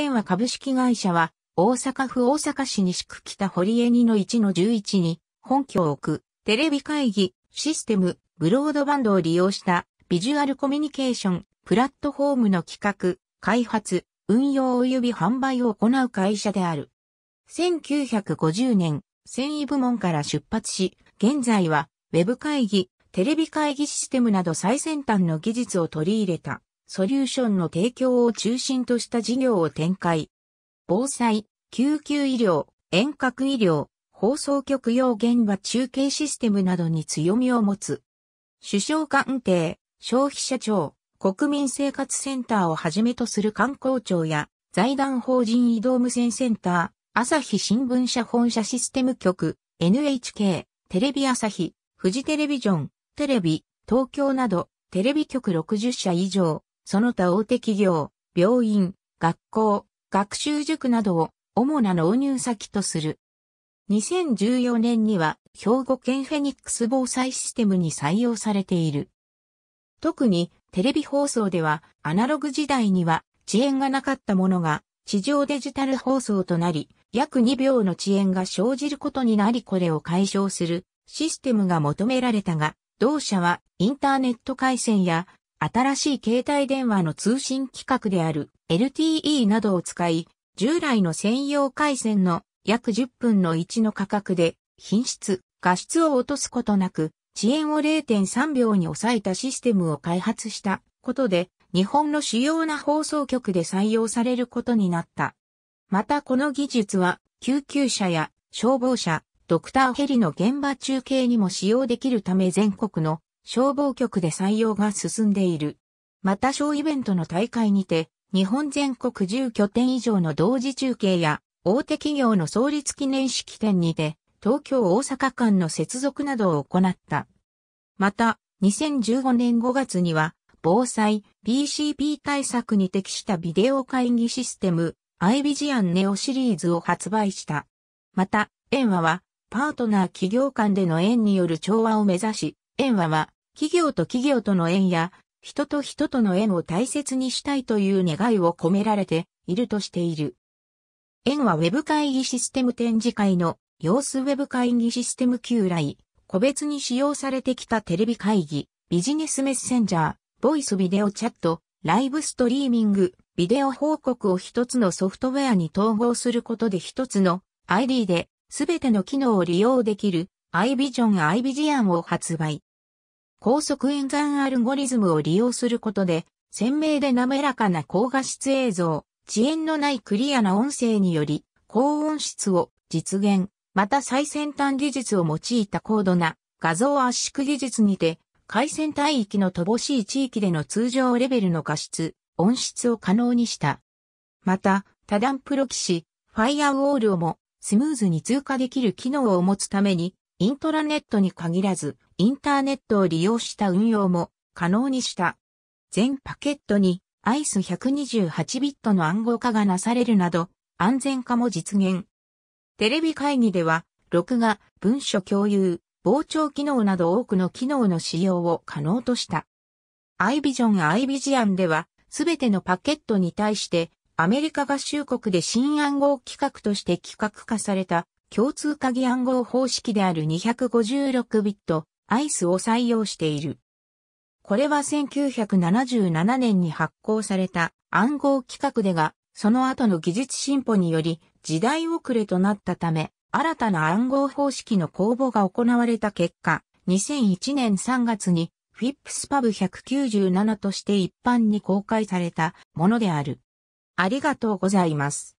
円は株式会社は、大阪府大阪市西区北堀江2の1の11に、本拠を置く、テレビ会議、システム、ブロードバンドを利用した、ビジュアルコミュニケーション、プラットフォームの企画、開発、運用及び販売を行う会社である。1950年、繊維部門から出発し、現在は、ウェブ会議、テレビ会議システムなど最先端の技術を取り入れた、ソリューションの提供を中心とした事業を展開。防災、救急医療、遠隔医療、放送局用現場中継システムなどに強みを持つ。首相官邸、消費者庁、国民生活センターをはじめとする観光庁や財団法人移動無線センター、朝日新聞社本社システム局、NHK、テレビ朝日、フジテレビジョン、テレビ、東京などテレビ局60社以上、その他大手企業、病院、学校、学習塾などを主な納入先とする。2014年には兵庫県フェニックス防災システムに採用されている。特にテレビ放送ではアナログ時代には遅延がなかったものが地上デジタル放送となり約2秒の遅延が生じることになりこれを解消するシステムが求められたが同社はインターネット回線や新しい携帯電話の通信規格である LTE などを使い、従来の専用回線の約10分の1の価格で品質、画質を落とすことなく遅延を0.3秒に抑えたシステムを開発したことで日本の主要な放送局で採用されることになった。またこの技術は救急車や消防車、ドクターヘリの現場中継にも使用できるため全国の消防局で採用が進んでいる。また小イベントの大会にて、日本全国10拠点以上の同時中継や、大手企業の創立記念式典にて、東京大阪間の接続などを行った。また、2015年5月には、防災 BCP 対策に適したビデオ会議システム、アイビジアンネオシリーズを発売した。また、円和は、パートナー企業間での円による調和を目指し、円和は、企業と企業との縁や、人と人との縁を大切にしたいという願いを込められているとしている。縁は Web 会議システム展示会の様子 Web 会議システム旧来、個別に使用されてきたテレビ会議、ビジネスメッセンジャー、ボイスビデオチャット、ライブストリーミング、ビデオ報告を一つのソフトウェアに統合することで一つの ID で全ての機能を利用できる iVision iVision を発売。高速演算アルゴリズムを利用することで、鮮明で滑らかな高画質映像、遅延のないクリアな音声により、高音質を実現、また最先端技術を用いた高度な画像圧縮技術にて、回線帯域の乏しい地域での通常レベルの画質、音質を可能にした。また、多段プロ騎士、ファイアウォールをもスムーズに通過できる機能を持つために、イントラネットに限らず、インターネットを利用した運用も可能にした。全パケットに ICE128 ビットの暗号化がなされるなど、安全化も実現。テレビ会議では、録画、文書共有、傍聴機能など多くの機能の使用を可能とした。iVision i v i s i n では、すべてのパケットに対して、アメリカ合衆国で新暗号規格として規格化された共通鍵暗号方式である256ビットアイスを採用している。これは1977年に発行された暗号規格でが、その後の技術進歩により時代遅れとなったため、新たな暗号方式の公募が行われた結果、2001年3月にフィップスパブ197として一般に公開されたものである。ありがとうございます。